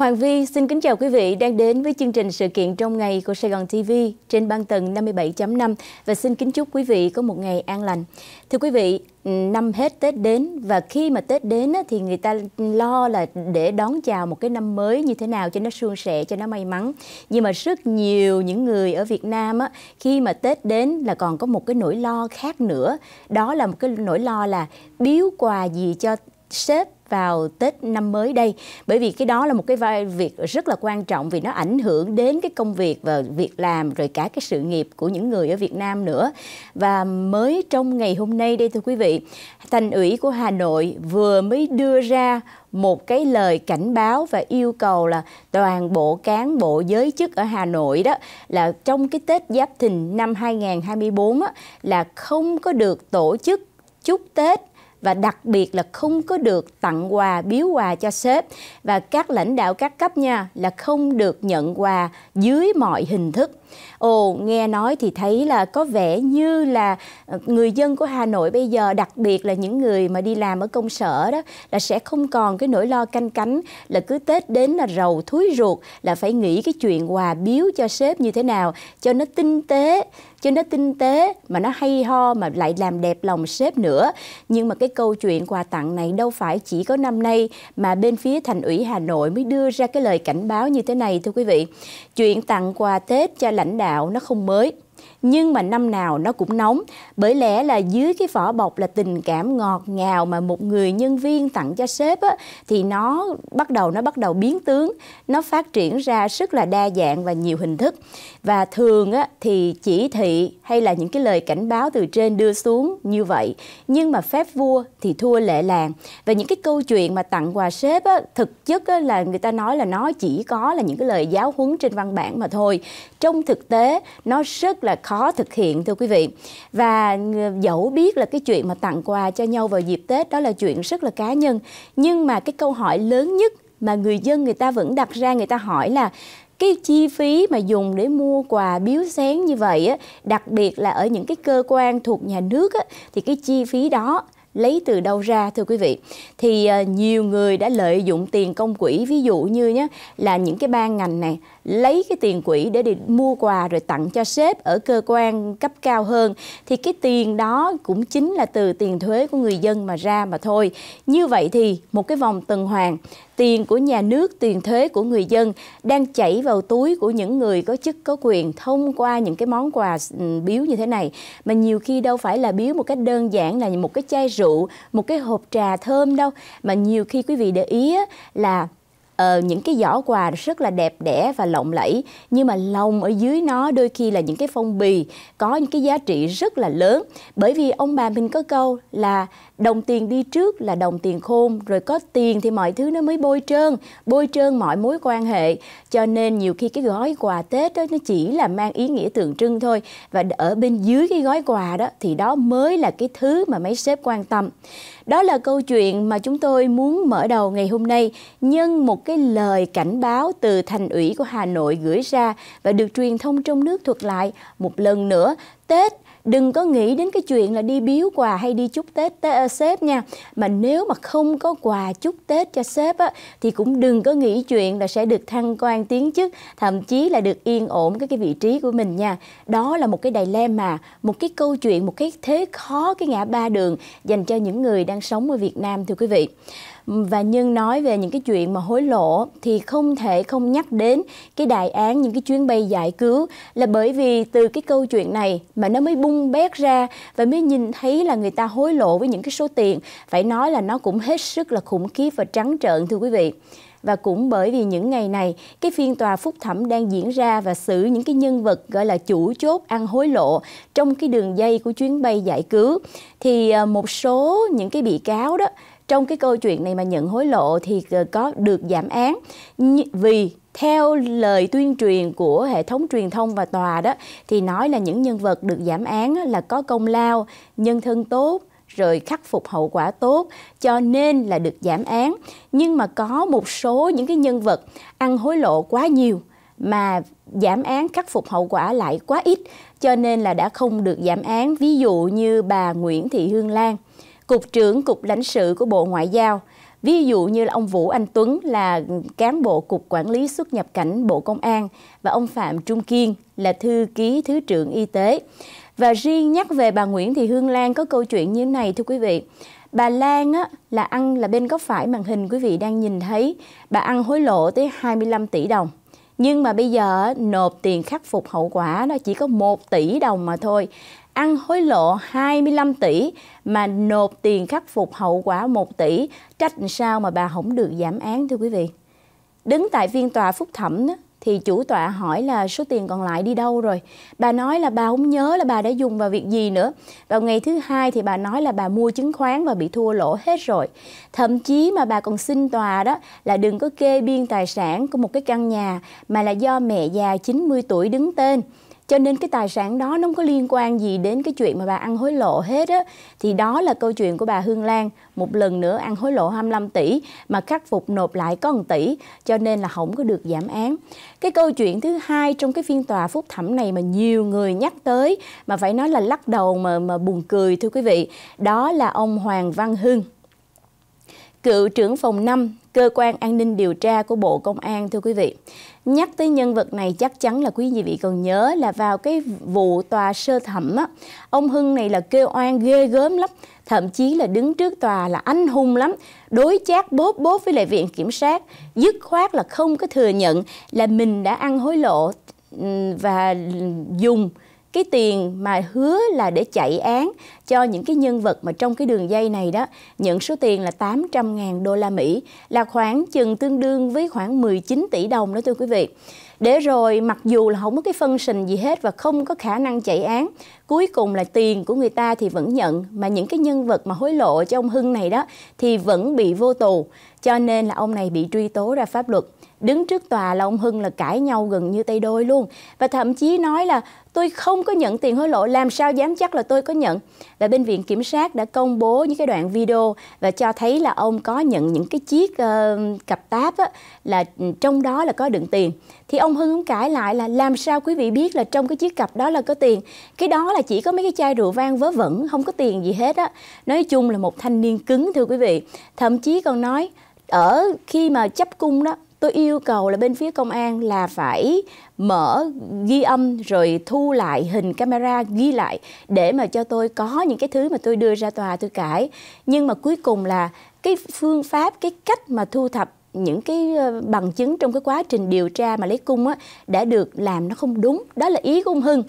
Hoàng Vi xin kính chào quý vị đang đến với chương trình sự kiện trong ngày của Sài Gòn TV trên ban tầng 57.5 và xin kính chúc quý vị có một ngày an lành. Thưa quý vị, năm hết Tết đến và khi mà Tết đến thì người ta lo là để đón chào một cái năm mới như thế nào cho nó suôn sẻ, cho nó may mắn. Nhưng mà rất nhiều những người ở Việt Nam khi mà Tết đến là còn có một cái nỗi lo khác nữa. Đó là một cái nỗi lo là biếu quà gì cho sếp vào Tết năm mới đây bởi vì cái đó là một cái vai việc rất là quan trọng vì nó ảnh hưởng đến cái công việc và việc làm rồi cả cái sự nghiệp của những người ở Việt Nam nữa và mới trong ngày hôm nay đây thưa quý vị thành ủy của Hà Nội vừa mới đưa ra một cái lời cảnh báo và yêu cầu là toàn bộ cán bộ giới chức ở Hà Nội đó là trong cái Tết Giáp Thìn năm 2024 á, là không có được tổ chức chúc Tết và đặc biệt là không có được tặng quà biếu quà cho sếp và các lãnh đạo các cấp nha là không được nhận quà dưới mọi hình thức Ồ, nghe nói thì thấy là có vẻ như là ờ, người dân của Hà Nội bây giờ, đặc biệt là những người mà đi làm ở công sở đó, là sẽ không còn cái nỗi lo canh cánh là cứ Tết đến là rầu thúi ruột, là phải nghĩ cái chuyện quà biếu cho sếp như thế nào, cho nó tinh tế, chứ nó tinh tế mà nó hay ho mà lại làm đẹp lòng sếp nữa nhưng mà cái câu chuyện quà tặng này đâu phải chỉ có năm nay mà bên phía thành ủy Hà Nội mới đưa ra cái lời cảnh báo như thế này thưa quý vị chuyện tặng quà Tết cho lãnh đạo nó không mới nhưng mà năm nào nó cũng nóng bởi lẽ là dưới cái vỏ bọc là tình cảm ngọt ngào mà một người nhân viên tặng cho sếp á, thì nó bắt đầu nó bắt đầu biến tướng nó phát triển ra rất là đa dạng và nhiều hình thức và thường á, thì chỉ thị hay là những cái lời cảnh báo từ trên đưa xuống như vậy nhưng mà phép vua thì thua lệ làng và những cái câu chuyện mà tặng quà sếp á, thực chất á, là người ta nói là nó chỉ có là những cái lời giáo huấn trên văn bản mà thôi trong thực tế nó rất là là khó thực hiện thưa quý vị và ờ, dẫu biết là cái chuyện mà tặng quà cho nhau vào dịp Tết đó là chuyện rất là cá nhân nhưng mà cái câu hỏi lớn nhất mà người dân người ta vẫn đặt ra người ta hỏi là cái chi phí mà dùng để mua quà biếu sáng như vậy á, đặc biệt là ở những cái cơ quan thuộc nhà nước á, thì cái chi phí đó lấy từ đâu ra thưa quý vị thì ờ, nhiều người đã lợi dụng tiền công quỹ ví dụ như nhé là những cái ban ngành này lấy cái tiền quỹ để đi mua quà rồi tặng cho sếp ở cơ quan cấp cao hơn thì cái tiền đó cũng chính là từ tiền thuế của người dân mà ra mà thôi. Như vậy thì một cái vòng tuần hoàn tiền của nhà nước, tiền thuế của người dân đang chảy vào túi của những người có chức có quyền thông qua những cái món quà ừ, biếu như thế này. Mà nhiều khi đâu phải là biếu một cách đơn giản là một cái chai rượu, một cái hộp trà thơm đâu. Mà nhiều khi quý vị để ý là Ờ, những cái giỏ quà rất là đẹp đẽ và lộng lẫy nhưng mà lòng ở dưới nó đôi khi là những cái phong bì có những cái giá trị rất là lớn bởi vì ông bà mình có câu là đồng tiền đi trước là đồng tiền khôn rồi có tiền thì mọi thứ nó mới bôi trơn bôi trơn mọi mối quan hệ cho nên nhiều khi cái gói quà tết đó nó chỉ là mang ý nghĩa tượng trưng thôi và ở bên dưới cái gói quà đó thì đó mới là cái thứ mà mấy sếp quan tâm đó là câu chuyện mà chúng tôi muốn mở đầu ngày hôm nay nhân một cái cái lời cảnh báo từ thành ủy của Hà Nội gửi ra và được truyền thông trong nước thuật lại một lần nữa. Tết đừng có nghĩ đến cái chuyện là đi biếu quà hay đi chúc Tết tới uh, à, sếp nha. Mà nếu mà không có quà chúc Tết cho sếp á, thì cũng đừng có nghĩ chuyện là sẽ được thăng quan tiến chức, thậm chí là được yên ổn cái cái vị trí của mình nha. Đó là một cái đài mà một cái câu chuyện, một cái thế khó cái ngã ba đường dành cho những người đang sống ở Việt Nam thưa quý vị và nhưng nói về những cái chuyện mà hối lộ thì không thể không nhắc đến cái đại án những cái chuyến bay giải cứu là bởi vì từ cái câu chuyện này mà nó mới bung bét ra và mới nhìn thấy là người ta hối lộ với những cái số tiền phải nói là nó cũng hết sức là khủng khiếp và trắng trợn thưa quý vị và cũng bởi vì những ngày này cái phiên tòa phúc thẩm đang diễn ra và xử những cái nhân vật gọi là chủ chốt ăn hối lộ trong cái đường dây của chuyến bay giải cứu thì ờ, một số những cái bị cáo đó trong cái câu chuyện này mà nhận hối lộ thì ờ, có được giảm án vì theo lời tuyên truyền của hệ thống truyền thông và tòa đó thì nói là những nhân vật được giảm án là có công lao, nhân thân tốt, rồi khắc phục hậu quả tốt cho nên là được giảm án nhưng mà có một số những cái nhân vật ăn hối lộ quá nhiều mà giảm án khắc phục hậu quả lại quá ít cho nên là đã không được giảm án ví dụ như bà Nguyễn Thị Hương Lan Cục trưởng Cục lãnh sự của Bộ Ngoại giao. Ví dụ như là ông Vũ Anh Tuấn là cán bộ Cục Quản lý xuất nhập cảnh Bộ Công an và ông Phạm Trung Kiên là thư ký Thứ trưởng Y tế. Và riêng nhắc về bà Nguyễn Thị Hương Lan có câu chuyện như thế này thưa quý vị. Bà Lan á, là ăn là bên góc phải màn hình quý vị đang nhìn thấy, bà ăn hối lộ tới 25 tỷ đồng. Nhưng mà bây giờ nộp tiền khắc phục hậu quả nó chỉ có 1 tỷ đồng mà thôi ăn hối lộ 25 tỷ mà nộp tiền khắc phục hậu quả 1 tỷ, trách sao mà bà không được giảm án thưa quý vị. Đứng tại phiên tòa phúc thẩm thì chủ tọa hỏi là số tiền còn lại đi đâu rồi. Bà nói là bà không nhớ là bà đã dùng vào việc gì nữa. Vào ngày thứ hai thì bà nói là bà mua chứng khoán và bị thua lỗ hết rồi. Thậm chí mà bà còn xin tòa đó là đừng có kê biên tài sản của một cái căn nhà mà là do mẹ già 90 tuổi đứng tên cho nên cái tài sản đó nó không có liên quan gì đến cái chuyện mà bà ăn hối lộ hết á thì đó là câu chuyện của bà Hương Lan một lần nữa ăn hối lộ 25 tỷ mà khắc phục nộp lại có 1 tỷ cho nên là không có được giảm án cái câu chuyện thứ hai trong cái phiên tòa phúc thẩm này mà nhiều người nhắc tới mà phải nói là lắc đầu mà mà buồn cười thưa quý vị đó là ông Hoàng Văn Hưng cựu trưởng phòng 5, cơ quan an ninh điều tra của Bộ Công an thưa quý vị. Nhắc tới nhân vật này chắc chắn là quý vị còn nhớ là vào cái vụ tòa sơ thẩm á, ông Hưng này là kêu oan ghê gớm lắm, thậm chí là đứng trước tòa là anh hùng lắm, đối chát bóp bóp với lại viện kiểm sát, dứt khoát là không có thừa nhận là mình đã ăn hối lộ ừ, và dùng cái tiền mà hứa là để chạy án cho những cái nhân vật mà trong cái đường dây này đó nhận số tiền là 800.000 đô la Mỹ là khoảng chừng tương đương với khoảng 19 tỷ đồng đó thưa quý vị. Để rồi mặc dù là không có cái phân sình gì hết và không có khả năng chạy án, cuối cùng là tiền của người ta thì vẫn nhận mà những cái nhân vật mà hối lộ cho ông Hưng này đó thì vẫn bị vô tù cho nên là ông này bị truy tố ra pháp luật đứng trước tòa là ông Hưng là cãi nhau gần như tay đôi luôn và thậm chí nói là tôi không có nhận tiền hối lộ làm sao dám chắc là tôi có nhận và bên viện kiểm sát đã công bố những cái đoạn video và cho thấy là ông có nhận những cái chiếc uh, cặp táp á, là ừ, trong đó là có đựng tiền thì ông Hưng cũng cãi lại là làm sao quý vị biết là trong cái chiếc cặp đó là có tiền cái đó là chỉ có mấy cái chai rượu vang vớ vẩn không có tiền gì hết á nói chung là một thanh niên cứng thưa quý vị thậm chí còn nói ở khi mà chấp cung đó tôi yêu cầu là bên phía công an là phải mở ghi âm rồi thu lại hình camera ghi lại để mà cho tôi có những cái thứ mà tôi đưa ra tòa tôi cãi nhưng mà cuối cùng là cái phương pháp cái cách mà thu thập những cái ờ, bằng chứng trong cái quá trình điều tra mà lấy cung á, đã được làm nó không đúng đó là ý của ông Hưng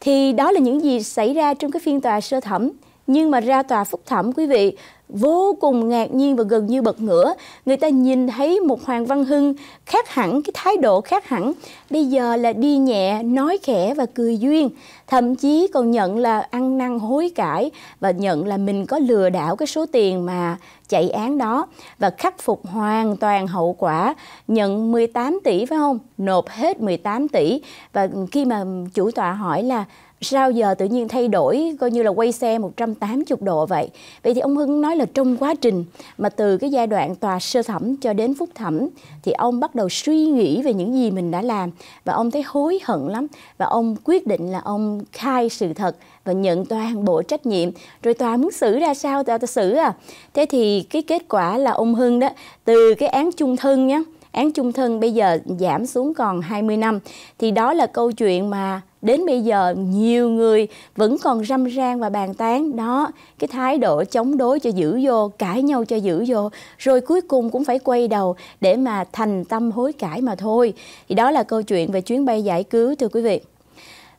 thì đó là những gì xảy ra trong cái phiên tòa sơ thẩm nhưng mà ra tòa phúc thẩm quý vị vô cùng ngạc nhiên và gần như bật ngửa. Người ta nhìn thấy một Hoàng Văn Hưng khác hẳn, cái thái độ khác hẳn. Bây giờ là đi nhẹ, nói khẽ và cười duyên. Thậm chí còn nhận là ăn năn hối cải và nhận là mình có lừa đảo cái số tiền mà chạy án đó và khắc phục hoàn toàn hậu quả nhận 18 tỷ phải không nộp hết 18 tỷ và khi mà chủ tọa hỏi là sao giờ tự nhiên thay đổi coi như là quay xe 180 độ vậy vậy thì ông Hưng nói là trong quá trình mà từ cái giai đoạn tòa sơ thẩm cho đến phúc thẩm thì ông bắt đầu suy nghĩ về những gì mình đã làm và ông thấy hối hận lắm và ông quyết định là ông khai sự thật và nhận toàn bộ trách nhiệm rồi tòa muốn xử ra sao tòa, tòa xử à thế thì cái kết quả là ông Hưng đó từ cái án chung thân nhé án chung thân bây giờ giảm xuống còn 20 năm thì đó là câu chuyện mà đến bây giờ nhiều người vẫn còn râm ran và bàn tán đó cái thái độ chống đối cho giữ vô cãi nhau cho giữ vô rồi cuối cùng cũng phải quay đầu để mà thành tâm hối cải mà thôi thì đó là câu chuyện về chuyến bay giải cứu thưa quý vị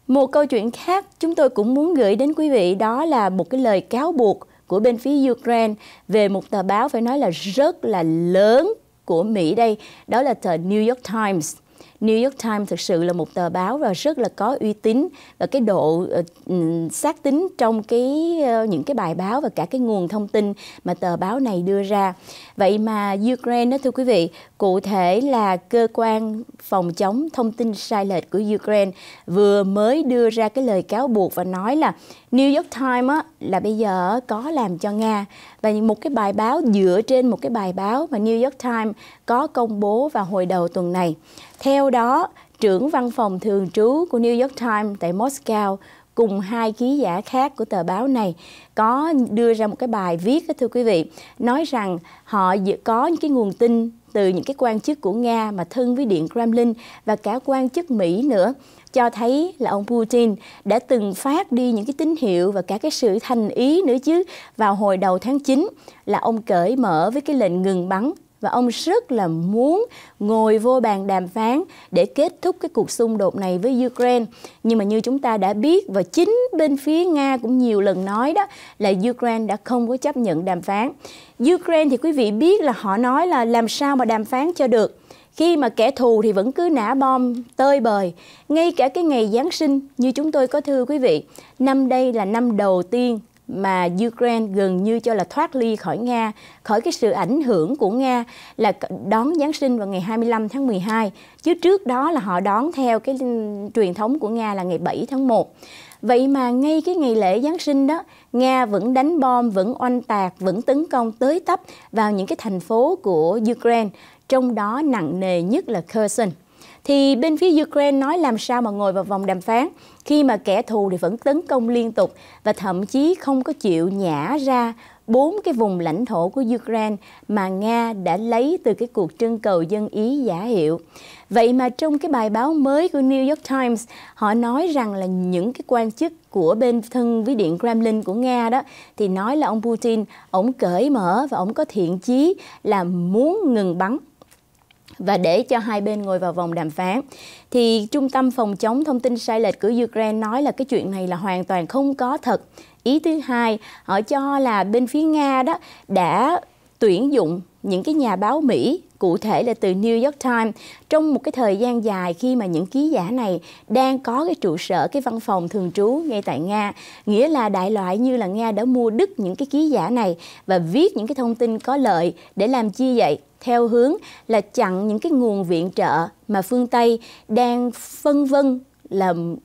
một câu chuyện khác chúng tôi cũng muốn gửi đến quý vị đó là một cái lời cáo buộc của bên phía Ukraine về một tờ báo phải nói là rất là lớn của Mỹ đây, đó là tờ New York Times. New York Times thực sự là một tờ báo và rất là có uy tín và cái độ uh, ờ, xác tính trong cái uh, những cái bài báo và cả cái nguồn thông tin mà tờ báo này đưa ra. Vậy mà Ukraine đó thưa quý vị Cụ thể là cơ quan phòng chống thông tin sai lệch của Ukraine vừa mới đưa ra cái lời cáo buộc và nói là New York Times là bây giờ có làm cho Nga và một cái bài báo dựa trên một cái bài báo mà New York Times có công bố vào hồi đầu tuần này. Theo đó, trưởng văn phòng thường trú của New York Times tại Moscow cùng hai ký giả khác của tờ báo này có đưa ra một cái bài viết đó, thưa quý vị nói rằng họ có những cái nguồn tin từ những cái quan chức của Nga mà thân với Điện Kremlin và cả quan chức Mỹ nữa cho thấy là ông Putin đã từng phát đi những cái tín hiệu và cả cái sự thành ý nữa chứ vào hồi đầu tháng 9 là ông cởi mở với cái lệnh ngừng bắn và ông rất là muốn ngồi vô bàn đàm phán để kết thúc cái cuộc xung đột này với Ukraine. Nhưng mà như chúng ta đã biết và chính bên phía Nga cũng nhiều lần nói đó là Ukraine đã không có chấp nhận đàm phán. Ukraine thì quý vị biết là họ nói là làm sao mà đàm phán cho được khi mà kẻ thù thì vẫn cứ nã bom tơi bời ngay cả cái ngày giáng sinh như chúng tôi có thưa quý vị năm đây là năm đầu tiên mà Ukraine gần như cho là thoát ly khỏi Nga, khỏi cái sự ảnh hưởng của Nga là đón Giáng sinh vào ngày 25 tháng 12, chứ trước đó là họ đón theo cái truyền thống của Nga là ngày 7 tháng 1. Vậy mà ngay cái ngày lễ Giáng sinh đó, Nga vẫn đánh bom, vẫn oanh tạc, vẫn tấn công tới tấp vào những cái thành phố của Ukraine, trong đó nặng nề nhất là Kherson. Thì bên phía Ukraine nói làm sao mà ngồi vào vòng đàm phán khi mà kẻ thù thì vẫn tấn công liên tục và thậm chí không có chịu nhả ra bốn cái vùng lãnh thổ của Ukraine mà Nga đã lấy từ cái cuộc trưng cầu dân Ý giả hiệu. Vậy mà trong cái bài báo mới của New York Times, họ nói rằng là những cái quan chức của bên thân với điện Kremlin của Nga đó thì nói là ông Putin, ông cởi mở và ông có thiện chí là muốn ngừng bắn và để cho hai bên ngồi vào vòng đàm phán. Thì Trung tâm Phòng chống thông tin sai lệch của Ukraine nói là cái chuyện này là hoàn toàn không có thật. Ý thứ hai, họ cho là bên phía Nga đó đã tuyển dụng những cái nhà báo Mỹ cụ thể là từ New York Times trong một cái thời gian dài khi mà những ký giả này đang có cái trụ sở cái văn phòng thường trú ngay tại Nga nghĩa là đại loại như là Nga đã mua đứt những cái ký giả này và viết những cái thông tin có lợi để làm chi vậy theo hướng là chặn những cái nguồn viện trợ mà phương Tây đang phân vân làm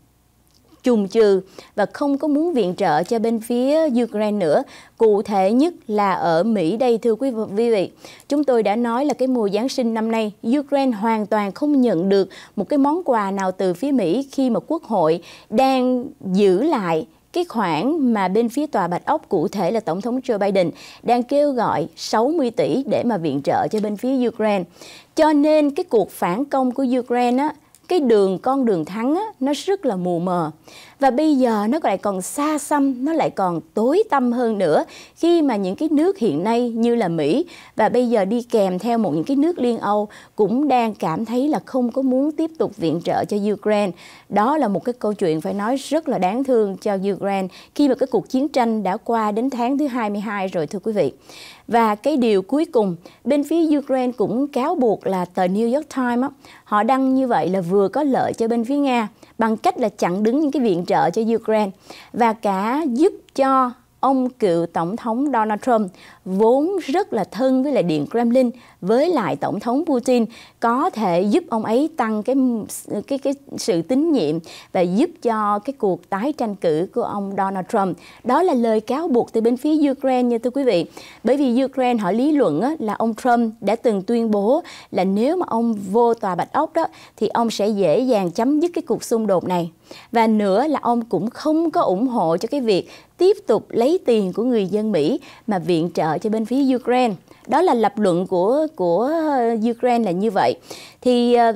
chùng chừ và không có muốn viện trợ cho bên phía Ukraine nữa. Cụ thể nhất là ở Mỹ đây thưa quý vị. Chúng tôi đã nói là cái mùa Giáng sinh năm nay, Ukraine hoàn toàn không nhận được một cái món quà nào từ phía Mỹ khi mà Quốc hội đang giữ lại cái khoản mà bên phía tòa Bạch Ốc cụ thể là Tổng thống Joe Biden đang kêu gọi 60 tỷ để mà viện trợ cho bên phía Ukraine. Cho nên cái cuộc phản công của Ukraine á, cái đường con đường thắng á, nó rất là mù mờ và bây giờ nó lại còn xa xăm nó lại còn tối tăm hơn nữa khi mà những cái nước hiện nay như là Mỹ và bây giờ đi kèm theo một những cái nước Liên Âu cũng đang cảm thấy là không có muốn tiếp tục viện trợ cho Ukraine đó là một cái câu chuyện phải nói rất là đáng thương cho Ukraine khi mà cái cuộc chiến tranh đã qua đến tháng thứ 22 rồi thưa quý vị và cái điều cuối cùng bên phía Ukraine cũng cáo buộc là tờ New York Times họ đăng như vậy là vừa có lợi cho bên phía Nga bằng cách là chặn đứng những cái viện trợ cho Ukraine và cả giúp cho ông cựu tổng thống Donald Trump vốn rất là thân với lại Điện Kremlin với lại tổng thống Putin có thể giúp ông ấy tăng cái cái cái sự tín nhiệm và giúp cho cái cuộc tái tranh cử của ông Donald Trump. Đó là lời cáo buộc từ bên phía Ukraine nha thưa quý vị. Bởi vì Ukraine họ lý luận á, là ông Trump đã từng tuyên bố là nếu mà ông vô tòa Bạch Ốc đó thì ông sẽ dễ dàng chấm dứt cái cuộc xung đột này. Và nữa là ông cũng không có ủng hộ cho cái việc tiếp tục lấy tiền của người dân Mỹ mà viện trợ cho bên phía Ukraine đó là lập luận của của ờ, Ukraine là như vậy thì ờ,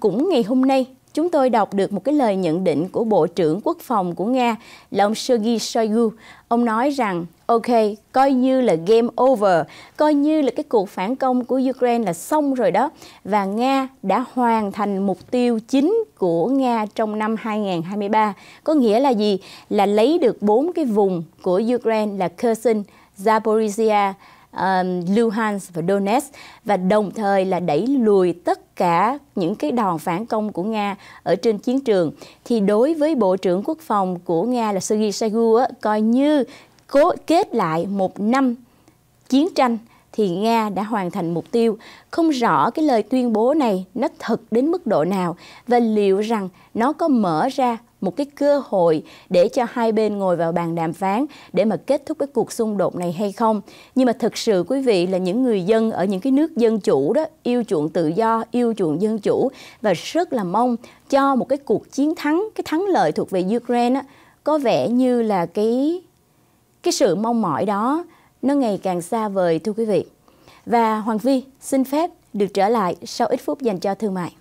cũng ngày hôm nay chúng tôi đọc được một cái lời nhận định của Bộ trưởng Quốc phòng của Nga là ông Sergei Shoigu. Ông nói rằng, ok, coi như là game over, coi như là cái cuộc phản công của Ukraine là xong rồi đó. Và Nga đã hoàn thành mục tiêu chính của Nga trong năm 2023. Có nghĩa là gì? Là lấy được bốn cái vùng của Ukraine là Kherson, Zaporizhia, um, Luhansk và Donetsk và đồng thời là đẩy lùi tất cả những cái đòn phản công của Nga ở trên chiến trường thì đối với Bộ trưởng Quốc phòng của Nga là Sergei Shoigu coi như cố kết lại một năm chiến tranh thì Nga đã hoàn thành mục tiêu. Không rõ cái lời tuyên bố này nó thật đến mức độ nào và liệu rằng nó có mở ra một cái cơ hội để cho hai bên ngồi vào bàn đàm phán để mà kết thúc cái cuộc xung đột này hay không. Nhưng mà thực sự quý vị là những người dân ở những cái nước dân chủ đó yêu chuộng tự do, yêu chuộng dân chủ và rất là mong cho một cái cuộc chiến thắng, cái thắng lợi thuộc về Ukraine á, có vẻ như là cái cái sự mong mỏi đó nó ngày càng xa vời thưa quý vị. Và Hoàng Vi xin phép được trở lại sau ít phút dành cho thương mại.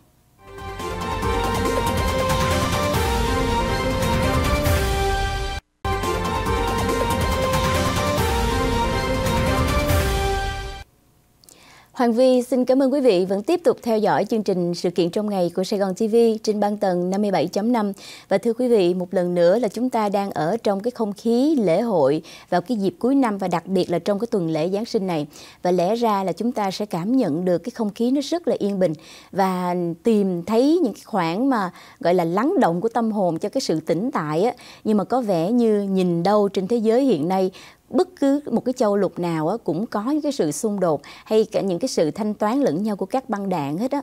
Hoàng Vi xin cảm ơn quý vị vẫn tiếp tục theo dõi chương trình sự kiện trong ngày của Sài Gòn TV trên ban tầng 57.5. Và thưa quý vị, một lần nữa là chúng ta đang ở trong cái không khí lễ hội vào cái dịp cuối năm và đặc biệt là trong cái tuần lễ Giáng sinh này. Và lẽ ra là chúng ta sẽ cảm nhận được cái không khí nó rất là yên bình và tìm thấy những cái khoảng mà gọi là lắng động của tâm hồn cho cái sự tĩnh tại. Á. Nhưng mà có vẻ như nhìn đâu trên thế giới hiện nay bất cứ một cái châu lục nào cũng có những cái sự xung đột hay cả những cái sự thanh toán lẫn nhau của các băng đạn hết á.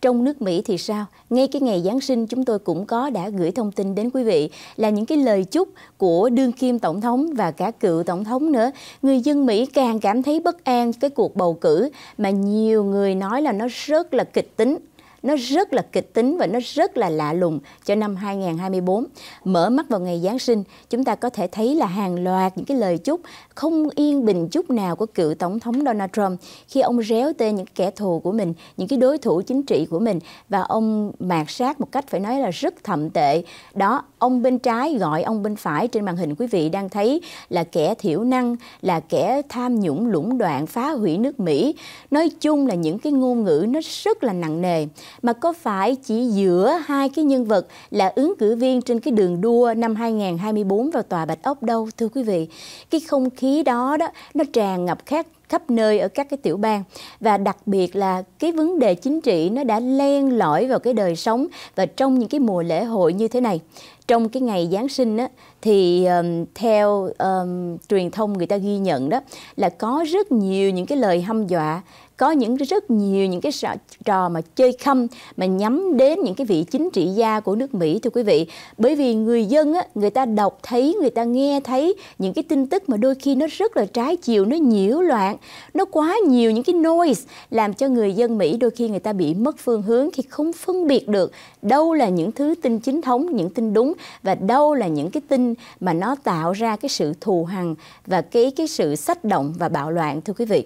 Trong nước Mỹ thì sao? Ngay cái ngày Giáng sinh chúng tôi cũng có đã gửi thông tin đến quý vị là những cái lời chúc của đương kim tổng thống và cả cựu tổng thống nữa. Người dân Mỹ càng cảm thấy bất an cái cuộc bầu cử mà nhiều người nói là nó rất là kịch tính nó rất là kịch tính và nó rất là lạ lùng cho năm 2024. Mở mắt vào ngày Giáng sinh, chúng ta có thể thấy là hàng loạt những cái lời chúc không yên bình chút nào của cựu Tổng thống Donald Trump khi ông réo tên những kẻ thù của mình, những cái đối thủ chính trị của mình và ông mạt sát một cách phải nói là rất thậm tệ. Đó, ông bên trái gọi ông bên phải trên màn hình quý vị đang thấy là kẻ thiểu năng, là kẻ tham nhũng lũng đoạn phá hủy nước Mỹ. Nói chung là những cái ngôn ngữ nó rất là nặng nề mà có phải chỉ giữa hai cái nhân vật là ứng cử viên trên cái đường đua năm 2024 vào tòa Bạch Ốc đâu thưa quý vị. Cái không khí đó đó nó tràn ngập khắp khắp nơi ở các cái tiểu bang và đặc biệt là cái vấn đề chính trị nó đã len lỏi vào cái đời sống và trong những cái mùa lễ hội như thế này trong cái ngày Giáng sinh á, thì um, theo um, truyền thông người ta ghi nhận đó là có rất nhiều những cái lời hâm dọa có những rất nhiều những cái trò mà chơi khăm mà nhắm đến những cái vị chính trị gia của nước Mỹ thưa quý vị bởi vì người dân á, người ta đọc thấy người ta nghe thấy những cái tin tức mà đôi khi nó rất là trái chiều nó nhiễu loạn nó quá nhiều những cái noise làm cho người dân Mỹ đôi khi người ta bị mất phương hướng khi không phân biệt được đâu là những thứ tin chính thống những tin đúng và đâu là những cái tin mà nó tạo ra cái sự thù hằn và cái cái sự sách động và bạo loạn thưa quý vị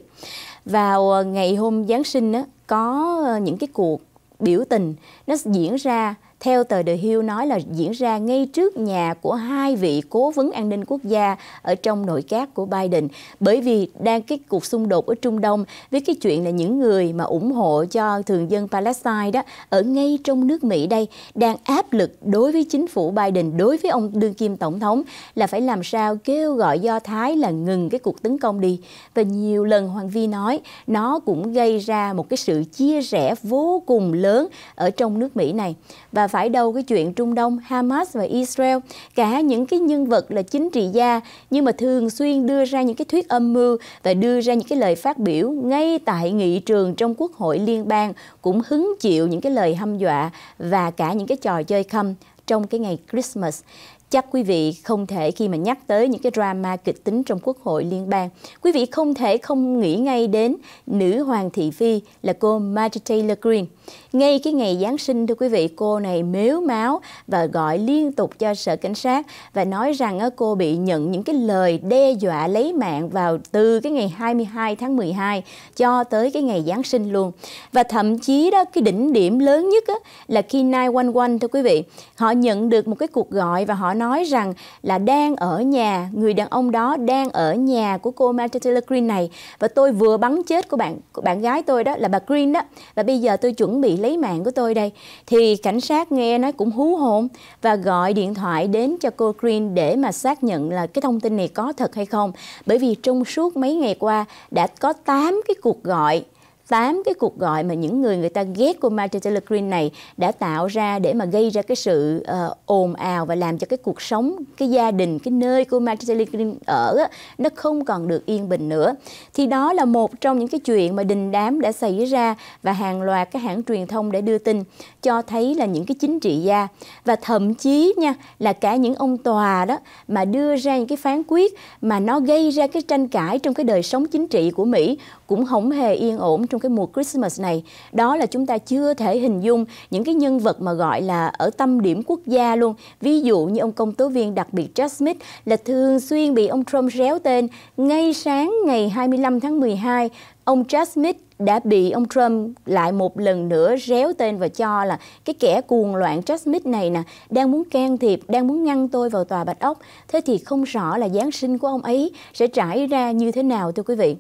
vào ờ, ngày hôm Giáng sinh á, có ờ, những cái cuộc biểu tình nó diễn ra theo tờ The Hill nói là diễn ra ngay trước nhà của hai vị cố vấn an ninh quốc gia ở trong nội các của Biden. Bởi vì đang cái cuộc xung đột ở Trung Đông với cái chuyện là những người mà ủng hộ cho thường dân Palestine đó ở ngay trong nước Mỹ đây đang áp lực đối với chính phủ Biden, đối với ông đương kim tổng thống là phải làm sao kêu gọi Do Thái là ngừng cái cuộc tấn công đi. Và nhiều lần Hoàng Vi nói nó cũng gây ra một cái sự chia rẽ vô cùng lớn ở trong nước Mỹ này. Và phải đâu cái chuyện Trung Đông, Hamas và Israel, cả những cái nhân vật là chính trị gia nhưng mà thường xuyên đưa ra những cái thuyết âm mưu và đưa ra những cái lời phát biểu ngay tại nghị trường trong Quốc hội liên bang cũng hứng chịu những cái lời hăm dọa và cả những cái trò chơi khăm trong cái ngày Christmas chắc quý vị không thể khi mà nhắc tới những cái drama kịch tính trong Quốc hội liên bang, quý vị không thể không nghĩ ngay đến nữ hoàng thị phi là cô Marjorie Taylor Greene. Ngay cái ngày Giáng sinh thưa quý vị, cô này mếu máu và gọi liên tục cho sở cảnh sát và nói rằng cô bị nhận những cái lời đe dọa lấy mạng vào từ cái ngày 22 tháng 12 cho tới cái ngày Giáng sinh luôn. Và thậm chí đó cái đỉnh điểm lớn nhất là khi 911 thưa quý vị, họ nhận được một cái cuộc gọi và họ nói rằng là đang ở nhà, người đàn ông đó đang ở nhà của cô Marta Taylor Green này và tôi vừa bắn chết của bạn của bạn gái tôi đó là bà Green đó và bây giờ tôi chuẩn bị lấy mạng của tôi đây. Thì cảnh sát nghe nói cũng hú hồn và gọi điện thoại đến cho cô Green để mà xác nhận là cái thông tin này có thật hay không. Bởi vì trong suốt mấy ngày qua đã có 8 cái cuộc gọi 8 cái cuộc gọi mà những người người ta ghét của Martin Taylor Green này đã tạo ra để mà gây ra cái sự uh, ồn ào và làm cho cái cuộc sống, cái gia đình, cái nơi của Martin Taylor Green ở nó không còn được yên bình nữa. Thì đó là một trong những cái chuyện mà đình đám đã xảy ra và hàng loạt các hãng truyền thông đã đưa tin cho thấy là những cái chính trị gia và thậm chí nha là cả những ông tòa đó mà đưa ra những cái phán quyết mà nó gây ra cái tranh cãi trong cái đời sống chính trị của Mỹ cũng không hề yên ổn trong cái mùa Christmas này đó là chúng ta chưa thể hình dung những cái nhân vật mà gọi là ở tâm điểm quốc gia luôn ví dụ như ông công tố viên đặc biệt Jack Smith là thường xuyên bị ông Trump réo tên ngay sáng ngày 25 tháng 12 Ông Jack Smith đã bị ông Trump lại một lần nữa réo tên và cho là cái kẻ cuồng loạn Jack Smith này nè đang muốn can thiệp, đang muốn ngăn tôi vào tòa Bạch Ốc. Thế thì không rõ là Giáng sinh của ông ấy sẽ trải ra như thế nào thưa quý vị.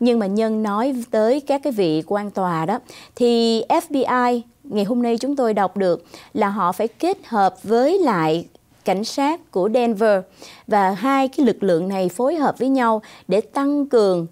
Nhưng mà nhân nói tới các cái vị quan tòa đó thì FBI ngày hôm nay chúng tôi đọc được là họ phải kết hợp với lại cảnh sát của Denver và hai cái lực lượng này phối hợp với nhau để tăng cường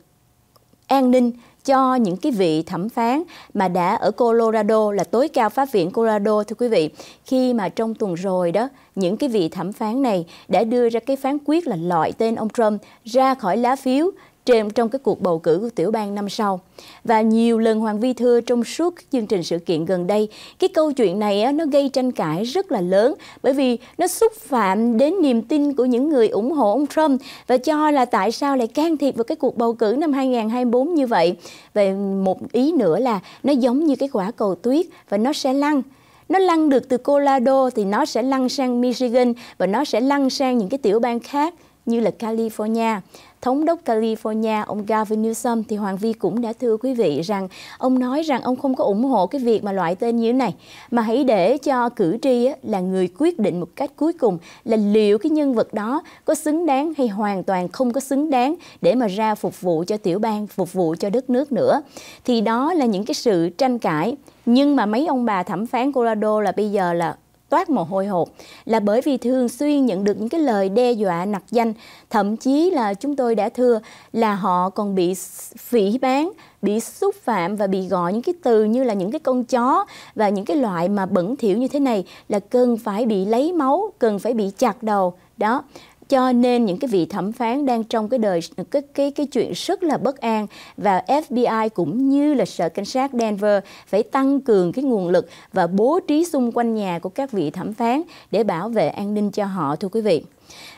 an ninh cho những cái vị thẩm phán mà đã ở Colorado là tối cao pháp viện Colorado thưa quý vị khi mà trong tuần rồi đó những cái vị thẩm phán này đã đưa ra cái phán quyết là loại tên ông Trump ra khỏi lá phiếu trên trong các cuộc bầu cử của tiểu bang năm sau. Và nhiều lần Hoàng Vi Thưa trong suốt chương trình sự kiện gần đây, cái câu chuyện này nó gây tranh cãi rất là lớn bởi vì nó xúc phạm đến niềm tin của những người ủng hộ ông Trump và cho là tại sao lại can thiệp vào cái cuộc bầu cử năm 2024 như vậy. Về một ý nữa là nó giống như cái quả cầu tuyết và nó sẽ lăn nó lăn được từ Colorado thì nó sẽ lăn sang Michigan và nó sẽ lăn sang những cái tiểu bang khác như là California Thống đốc California ông Gavin Newsom thì Hoàng Vi cũng đã thưa quý vị rằng ông nói rằng ông không có ủng hộ cái việc mà loại tên như thế này mà hãy để cho cử tri là người quyết định một cách cuối cùng là liệu cái nhân vật đó có xứng đáng hay hoàn toàn không có xứng đáng để mà ra phục vụ cho tiểu bang, phục vụ cho đất nước nữa. Thì đó là những cái sự tranh cãi nhưng mà mấy ông bà thẩm phán Colorado là bây giờ là toát mồ hôi hột là bởi vì thường xuyên nhận được những cái lời đe dọa nặc danh thậm chí là chúng tôi đã thưa là họ còn bị phỉ bán bị xúc phạm và bị gọi những cái từ như là những cái con chó và những cái loại mà bẩn thỉu như thế này là cần phải bị lấy máu cần phải bị chặt đầu đó cho nên những cái vị thẩm phán đang trong cái đời cái cái cái chuyện rất là bất an và FBI cũng như là sở cảnh sát Denver phải tăng cường cái nguồn lực và bố trí xung quanh nhà của các vị thẩm phán để bảo vệ an ninh cho họ thưa quý vị.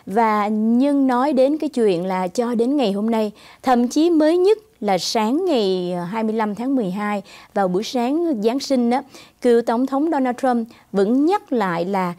Và nhưng nói đến cái chuyện là cho đến ngày hôm nay, thậm chí mới nhất là sáng ngày 25 tháng 12 vào buổi sáng Giáng sinh đó, cựu Tổng thống Donald Trump vẫn nhắc lại là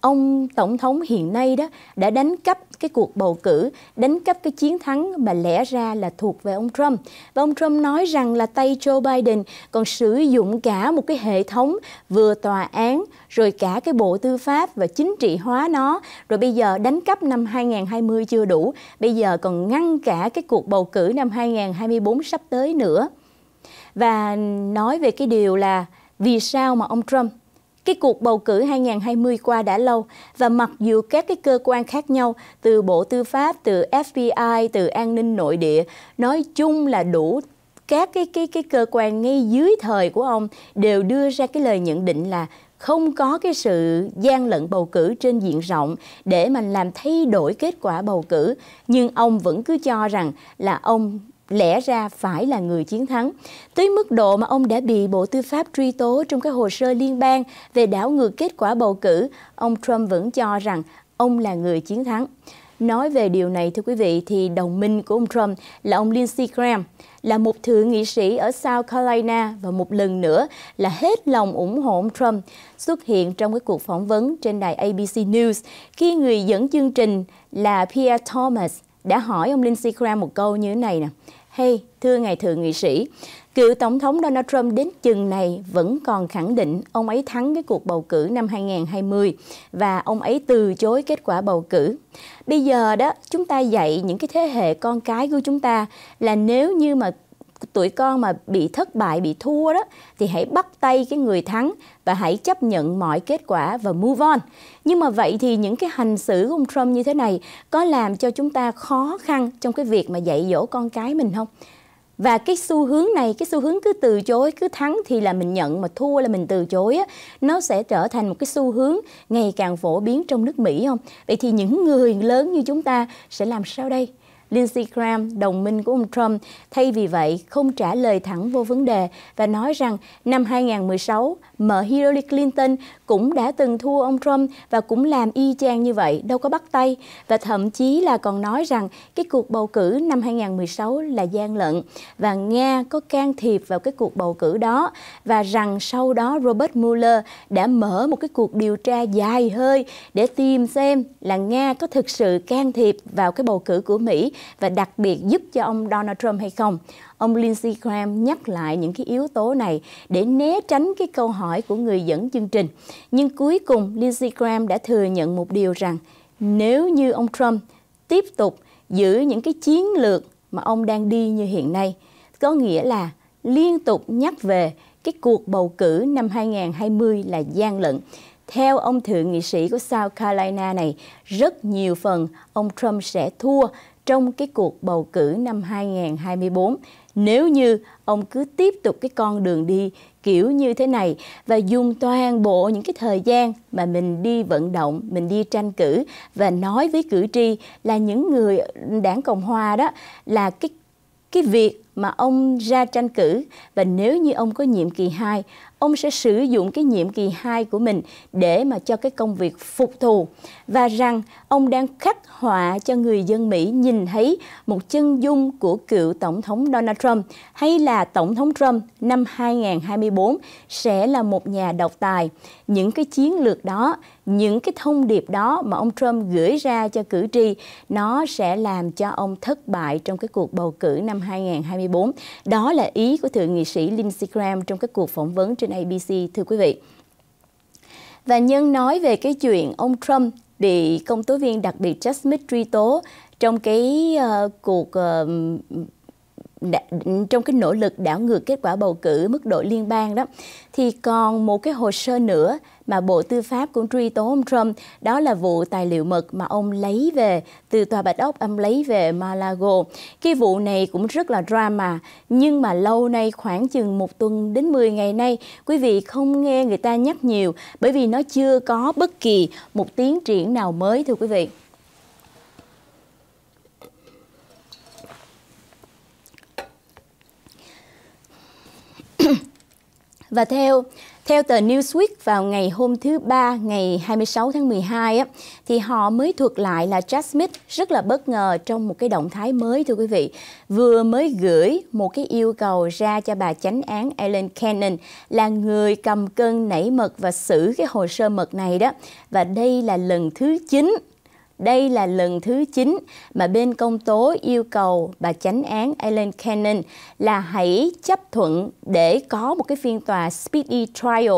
ông tổng thống hiện nay đó đã đánh cắp cái cuộc bầu cử, đánh cắp cái chiến thắng mà lẽ ra là thuộc về ông Trump. Và ông Trump nói rằng là tay Joe Biden còn sử dụng cả một cái hệ thống vừa tòa án rồi cả cái bộ tư pháp và chính trị hóa nó, rồi bây giờ đánh cắp năm 2020 chưa đủ, bây giờ còn ngăn cả cái cuộc bầu cử năm 2024 sắp tới nữa. Và nói về cái điều là vì sao mà ông Trump cái cuộc bầu cử 2020 qua đã lâu và mặc dù các cái cơ quan khác nhau từ Bộ Tư pháp, từ FBI, từ an ninh nội địa nói chung là đủ các cái cái cái cơ quan ngay dưới thời của ông đều đưa ra cái lời nhận định là không có cái sự gian lận bầu cử trên diện rộng để mà làm thay đổi kết quả bầu cử nhưng ông vẫn cứ cho rằng là ông lẽ ra phải là người chiến thắng. Tới mức độ mà ông đã bị Bộ Tư pháp truy tố trong các hồ sơ liên bang về đảo ngược kết quả bầu cử, ông Trump vẫn cho rằng ông là người chiến thắng. Nói về điều này thưa quý vị thì đồng minh của ông Trump là ông Lindsey Graham là một thượng nghị sĩ ở South Carolina và một lần nữa là hết lòng ủng hộ ông Trump xuất hiện trong cái cuộc phỏng vấn trên đài ABC News khi người dẫn chương trình là Pierre Thomas đã hỏi ông Lindsey Graham một câu như thế này nè hay thưa Ngài Thượng nghị sĩ, cựu Tổng thống Donald Trump đến chừng này vẫn còn khẳng định ông ấy thắng cái cuộc bầu cử năm 2020 và ông ấy từ chối kết quả bầu cử. Bây giờ đó, chúng ta dạy những cái thế hệ con cái của chúng ta là nếu như mà tuổi con mà bị thất bại bị thua đó thì hãy bắt tay cái người thắng và hãy chấp nhận mọi kết quả và move on nhưng mà vậy thì những cái hành xử của ông Trump như thế này có làm cho chúng ta khó khăn trong cái việc mà dạy dỗ con cái mình không và cái xu hướng này cái xu hướng cứ từ chối cứ thắng thì là mình nhận mà thua là mình từ chối á nó sẽ trở thành một cái xu hướng ngày càng phổ biến trong nước mỹ không vậy thì những người lớn như chúng ta sẽ làm sao đây Lindsey Graham, đồng minh của ông Trump, thay vì vậy không trả lời thẳng vô vấn đề và nói rằng năm 2016, mợ Hillary Clinton cũng đã từng thua ông Trump và cũng làm y chang như vậy, đâu có bắt tay. Và thậm chí là còn nói rằng cái cuộc bầu cử năm 2016 là gian lận và Nga có can thiệp vào cái cuộc bầu cử đó và rằng sau đó Robert Mueller đã mở một cái cuộc điều tra dài hơi để tìm xem là Nga có thực sự can thiệp vào cái bầu cử của Mỹ và đặc biệt giúp cho ông Donald Trump hay không? Ông Lindsey Graham nhắc lại những cái yếu tố này để né tránh cái câu hỏi của người dẫn chương trình. Nhưng cuối cùng Lindsey Graham đã thừa nhận một điều rằng nếu như ông Trump tiếp tục giữ những cái chiến lược mà ông đang đi như hiện nay, có nghĩa là liên tục nhắc về cái cuộc bầu cử năm 2020 là gian lận. Theo ông thượng nghị sĩ của South Carolina này, rất nhiều phần ông Trump sẽ thua trong cái cuộc bầu cử năm 2024 nếu như ông cứ tiếp tục cái con đường đi kiểu như thế này và dùng toàn bộ những cái thời gian mà mình đi vận động, mình đi tranh cử và nói với cử tri là những người đảng Cộng Hòa đó là cái cái việc mà ông ra tranh cử và nếu như ông có nhiệm kỳ 2, ông sẽ sử dụng cái nhiệm kỳ 2 của mình để mà cho cái công việc phục thù và rằng ông đang khắc họa cho người dân Mỹ nhìn thấy một chân dung của cựu tổng thống Donald Trump hay là tổng thống Trump năm 2024 sẽ là một nhà độc tài. Những cái chiến lược đó, những cái thông điệp đó mà ông Trump gửi ra cho cử tri nó sẽ làm cho ông thất bại trong cái cuộc bầu cử năm 2024 2024. Đó là ý của Thượng nghị sĩ Lindsey Graham trong các cuộc phỏng vấn trên ABC, thưa quý vị. Và nhân nói về cái chuyện ông Trump bị công tố viên đặc biệt Jack Smith truy tố trong cái uh, cuộc uh, trong cái nỗ lực đảo ngược kết quả bầu cử mức độ liên bang đó thì còn một cái hồ sơ nữa mà Bộ Tư pháp cũng truy tố ông Trump, đó là vụ tài liệu mật mà ông lấy về từ Tòa Bạch Ốc, ông lấy về Malago. Cái vụ này cũng rất là drama, nhưng mà lâu nay khoảng chừng một tuần đến 10 ngày nay, quý vị không nghe người ta nhắc nhiều bởi vì nó chưa có bất kỳ một tiến triển nào mới thưa quý vị. Và theo theo tờ Newsweek vào ngày hôm thứ Ba, ngày 26 tháng 12, á, thì họ mới thuật lại là Jack Smith rất là bất ngờ trong một cái động thái mới thưa quý vị. Vừa mới gửi một cái yêu cầu ra cho bà chánh án Ellen Cannon là người cầm cân nảy mật và xử cái hồ sơ mật này đó. Và đây là lần thứ 9 đây là lần thứ 9 mà bên công tố yêu cầu bà chánh án Ellen Cannon là hãy chấp thuận để có một cái phiên tòa speedy trial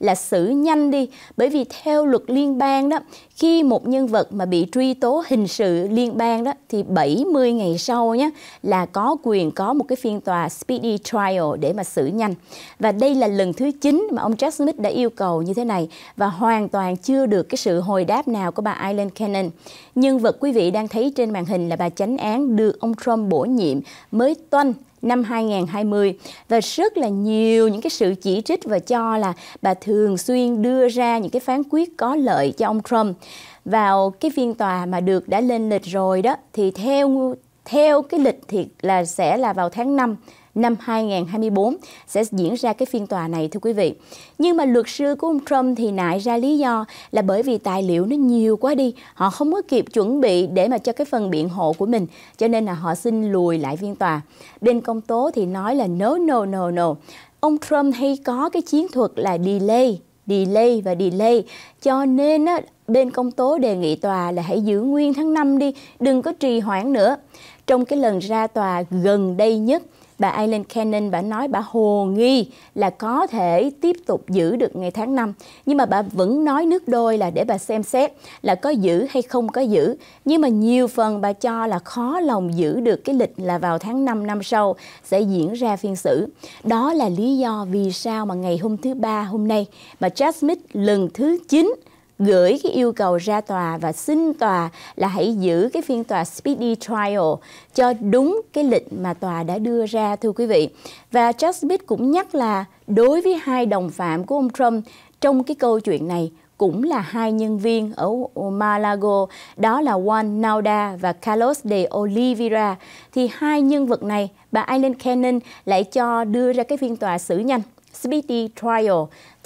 là xử nhanh đi bởi vì theo luật liên bang đó khi một nhân vật mà bị truy tố hình sự liên bang đó thì 70 ngày sau nhé là có quyền có một cái phiên tòa speedy trial để mà xử nhanh. Và đây là lần thứ 9 mà ông Jack Smith đã yêu cầu như thế này và hoàn toàn chưa được cái sự hồi đáp nào của bà Eileen Cannon. Nhân vật quý vị đang thấy trên màn hình là bà chánh án được ông Trump bổ nhiệm mới toanh năm 2020 và rất là nhiều những cái sự chỉ trích và cho là bà thường xuyên đưa ra những cái phán quyết có lợi cho ông Trump. Vào cái phiên tòa mà được đã lên lịch rồi đó thì theo theo cái lịch thì là sẽ là vào tháng 5 năm 2024 sẽ diễn ra cái phiên tòa này thưa quý vị. Nhưng mà luật sư của ông Trump thì nại ra lý do là bởi vì tài liệu nó nhiều quá đi, họ không có kịp chuẩn bị để mà cho cái phần biện hộ của mình, cho nên là họ xin lùi lại phiên tòa. Bên công tố thì nói là no no no no. Ông Trump hay có cái chiến thuật là delay, delay và delay cho nên á, bên công tố đề nghị tòa là hãy giữ nguyên tháng 5 đi, đừng có trì hoãn nữa. Trong cái lần ra tòa gần đây nhất bà Aileen Cannon bà nói bà hồ nghi là có thể tiếp tục giữ được ngày tháng năm nhưng mà bà vẫn nói nước đôi là để bà xem xét là có giữ hay không có giữ nhưng mà nhiều phần bà cho là khó lòng giữ được cái lịch là vào tháng 5 năm sau sẽ diễn ra phiên xử đó là lý do vì sao mà ngày hôm thứ ba hôm nay mà Jack Smith lần thứ 9 gửi cái yêu cầu ra tòa và xin tòa là hãy giữ cái phiên tòa speedy trial cho đúng cái lịch mà tòa đã đưa ra thưa quý vị. Và Justice cũng nhắc là đối với hai đồng phạm của ông Trump trong cái câu chuyện này cũng là hai nhân viên ở Malago, đó là Juan Nauda và Carlos de Oliveira. Thì hai nhân vật này, bà Aileen Cannon lại cho đưa ra cái phiên tòa xử nhanh, speedy trial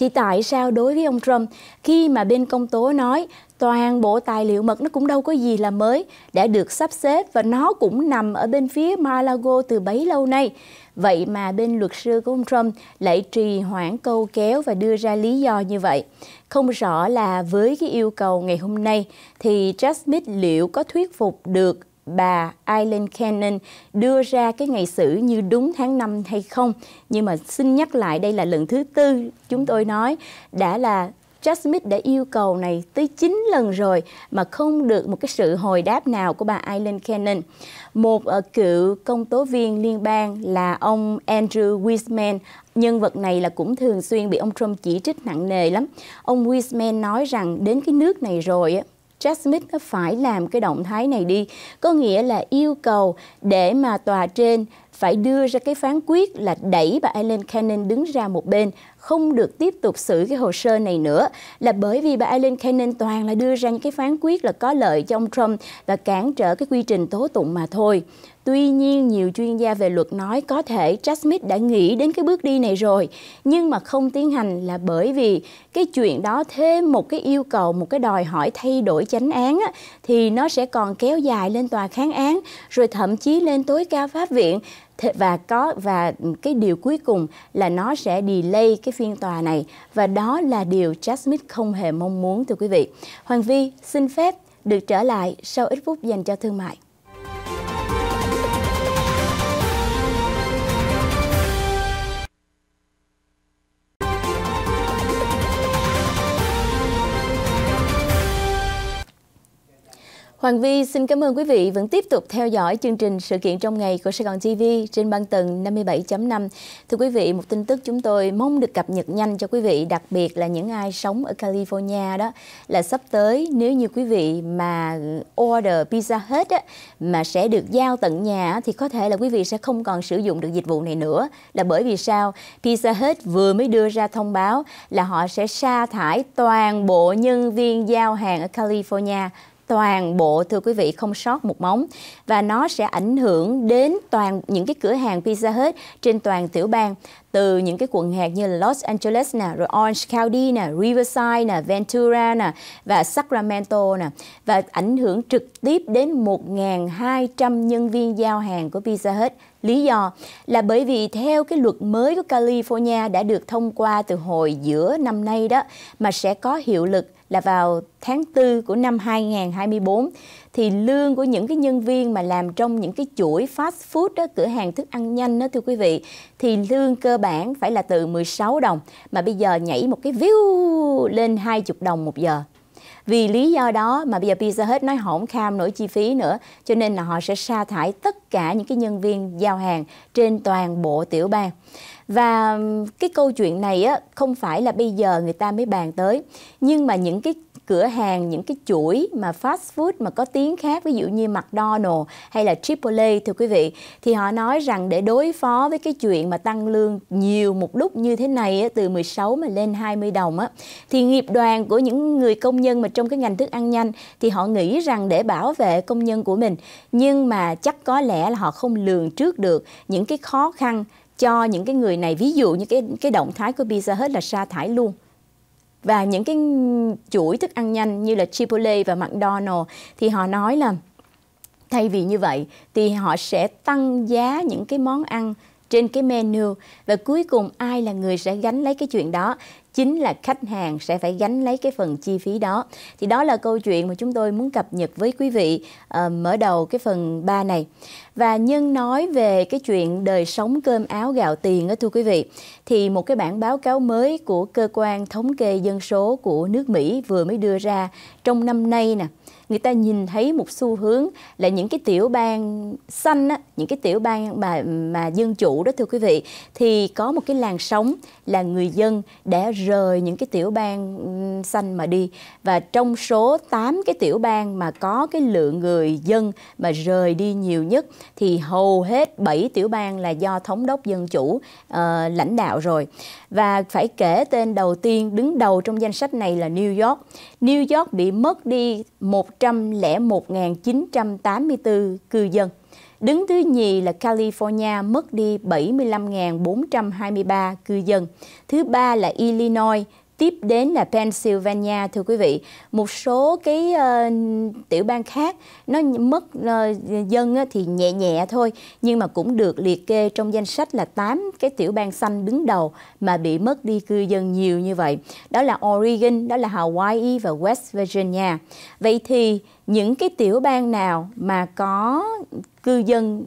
thì tại sao đối với ông Trump khi mà bên công tố nói toàn bộ tài liệu mật nó cũng đâu có gì là mới đã được sắp xếp và nó cũng nằm ở bên phía Malago từ bấy lâu nay vậy mà bên luật sư của ông Trump lại trì hoãn câu kéo và đưa ra lý do như vậy không rõ là với cái yêu cầu ngày hôm nay thì Jack Smith liệu có thuyết phục được bà Eileen Cannon đưa ra cái ngày xử như đúng tháng 5 hay không. Nhưng mà xin nhắc lại đây là lần thứ tư chúng tôi nói đã là Jack Smith đã yêu cầu này tới 9 lần rồi mà không được một cái sự hồi đáp nào của bà Eileen Cannon. Một ờ, cựu công tố viên liên bang là ông Andrew Wiseman. Nhân vật này là cũng thường xuyên bị ông Trump chỉ trích nặng nề lắm. Ông Wiseman nói rằng đến cái nước này rồi Jack Smith phải làm cái động thái này đi. Có nghĩa là yêu cầu để mà tòa trên phải đưa ra cái phán quyết là đẩy bà Ellen Cannon đứng ra một bên không được tiếp tục xử cái hồ sơ này nữa là bởi vì bà Eileen Cannon toàn là đưa ra những cái phán quyết là có lợi cho ông Trump và cản trở cái quy trình tố tụng mà thôi. Tuy nhiên, nhiều chuyên gia về luật nói có thể Jack Smith đã nghĩ đến cái bước đi này rồi, nhưng mà không tiến hành là bởi vì cái chuyện đó thêm một cái yêu cầu, một cái đòi hỏi thay đổi chánh án á, thì nó sẽ còn kéo dài lên tòa kháng án, rồi thậm chí lên tối cao pháp viện và có và cái điều cuối cùng là nó sẽ delay cái phiên tòa này và đó là điều Smith không hề mong muốn thưa quý vị. Hoàng Vi xin phép được trở lại sau ít phút dành cho thương mại. Hoàng Vi xin cảm ơn quý vị vẫn tiếp tục theo dõi chương trình sự kiện trong ngày của Sài Gòn TV trên ban tầng 57.5. Thưa quý vị, một tin tức chúng tôi mong được cập nhật nhanh cho quý vị, đặc biệt là những ai sống ở California đó, là sắp tới nếu như quý vị mà order pizza hết á, mà sẽ được giao tận nhà thì có thể là quý vị sẽ không còn sử dụng được dịch vụ này nữa. Là bởi vì sao? Pizza hết vừa mới đưa ra thông báo là họ sẽ sa thải toàn bộ nhân viên giao hàng ở California toàn bộ thưa quý vị không sót một móng và nó sẽ ảnh hưởng đến toàn những cái cửa hàng Pizza Hut trên toàn tiểu bang từ những cái quận hạt như là Los Angeles nè, rồi Orange County nè, Riverside nè, Ventura nè và Sacramento nè và ảnh hưởng trực tiếp đến 1.200 nhân viên giao hàng của Pizza Hut Lý do là bởi vì theo cái luật mới của California đã được thông qua từ hồi giữa năm nay đó mà sẽ có hiệu lực là vào tháng 4 của năm 2024 thì lương của những cái nhân viên mà làm trong những cái chuỗi fast food đó, cửa hàng thức ăn nhanh đó thưa quý vị thì lương cơ bản phải là từ 16 đồng mà bây giờ nhảy một cái view lên 20 đồng một giờ. Vì lý do đó mà bây giờ Pizza Hut nói hỏng kham nổi chi phí nữa, cho nên là họ sẽ sa thải tất cả những cái nhân viên giao hàng trên toàn bộ tiểu bang và cái câu chuyện này á không phải là bây giờ người ta mới bàn tới nhưng mà những cái cửa hàng những cái chuỗi mà fast food mà có tiếng khác ví dụ như McDonald hay là Chipotle thưa quý vị thì họ nói rằng để đối phó với cái chuyện mà tăng lương nhiều một lúc như thế này từ 16 mà lên 20 đồng á thì nghiệp đoàn của những người công nhân mà trong cái ngành thức ăn nhanh thì họ nghĩ rằng để bảo vệ công nhân của mình nhưng mà chắc có lẽ là họ không lường trước được những cái khó khăn cho những cái người này ví dụ như cái cái động thái của Pizza Hut là sa thải luôn và những cái chuỗi thức ăn nhanh như là Chipotle và McDonald thì họ nói là thay vì như vậy thì họ sẽ tăng giá những cái món ăn trên cái menu và cuối cùng ai là người sẽ gánh lấy cái chuyện đó chính là khách hàng sẽ phải gánh lấy cái phần chi phí đó. Thì đó là câu chuyện mà chúng tôi muốn cập nhật với quý vị uh, mở đầu cái phần 3 này. Và nhân nói về cái chuyện đời sống cơm áo gạo tiền đó thưa quý vị, thì một cái bản báo cáo mới của cơ quan thống kê dân số của nước Mỹ vừa mới đưa ra trong năm nay nè người ta nhìn thấy một xu hướng là những cái tiểu bang xanh á, những cái tiểu bang mà mà dân chủ đó thưa quý vị thì có một cái làn sóng là người dân đã rời những cái tiểu bang xanh mà đi và trong số 8 cái tiểu bang mà có cái lượng người dân mà rời đi nhiều nhất thì hầu hết 7 tiểu bang là do thống đốc dân chủ uh, lãnh đạo rồi và phải kể tên đầu tiên đứng đầu trong danh sách này là New York. New York bị mất đi 101.984 cư dân Đứng thứ nhì là California mất đi 75.423 cư dân. Thứ ba là Illinois tiếp đến là Pennsylvania thưa quý vị một số cái uh, tiểu bang khác nó mất uh, dân thì nhẹ nhẹ thôi nhưng mà cũng được liệt kê trong danh sách là 8 cái tiểu bang xanh đứng đầu mà bị mất đi cư dân nhiều như vậy đó là Oregon đó là Hawaii và West Virginia vậy thì những cái tiểu bang nào mà có cư dân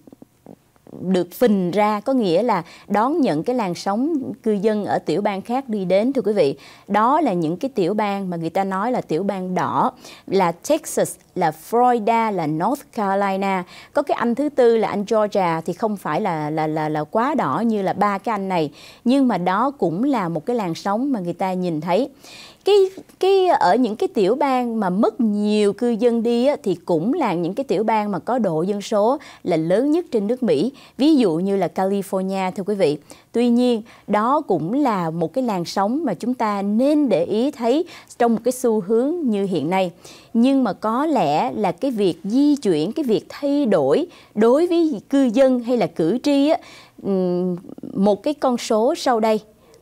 được phình ra có nghĩa là đón nhận cái làn sóng cư dân ở tiểu bang khác đi đến thưa quý vị đó là những cái tiểu bang mà người ta nói là tiểu bang đỏ là Texas là Florida là North Carolina có cái anh thứ tư là anh Georgia thì không phải là là là là quá đỏ như là ba cái anh này nhưng mà đó cũng là một cái làn sóng mà người ta nhìn thấy cái cái ở những cái tiểu bang mà mất nhiều cư dân đi á, thì cũng là những cái tiểu bang mà có độ dân số là lớn nhất trên nước Mỹ ví dụ như là California thưa quý vị tuy nhiên đó cũng là một cái làn sóng mà chúng ta nên để ý thấy trong một cái xu hướng như hiện nay nhưng mà có lẽ là cái việc di chuyển cái việc thay đổi đối với cư dân hay là cử tri á, một cái con số sau đây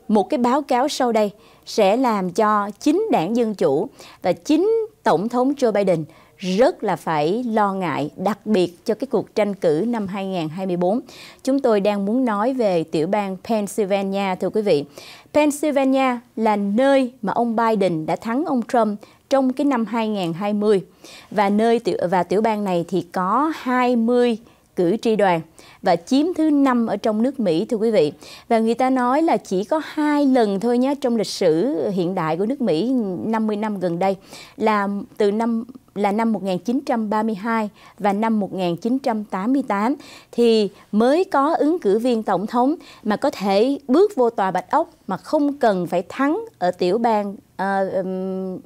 một cái báo cáo sau đây sẽ làm cho chính đảng Dân Chủ và chính Tổng thống Joe Biden rất là phải lo ngại, đặc biệt cho cái cuộc tranh cử năm 2024. Chúng tôi đang muốn nói về tiểu bang Pennsylvania, thưa quý vị. Pennsylvania là nơi mà ông Biden đã thắng ông Trump trong cái năm 2020 và nơi tiểu và tiểu bang này thì có 20 cử tri đoàn và chiếm thứ năm ở trong nước Mỹ thưa quý vị. Và người ta nói là chỉ có hai lần thôi nhé trong lịch sử hiện đại của nước Mỹ 50 năm gần đây là từ năm là năm 1932 và năm 1988 thì mới có ứng cử viên tổng thống mà có thể bước vô tòa Bạch Ốc mà không cần phải thắng ở tiểu bang uh,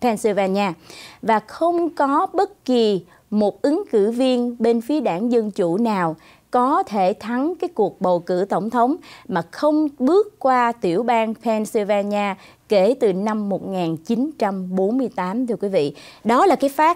Pennsylvania và không có bất kỳ một ứng cử viên bên phía đảng Dân Chủ nào có thể thắng cái cuộc bầu cử tổng thống mà không bước qua tiểu bang Pennsylvania kể từ năm 1948 thưa quý vị. Đó là cái fact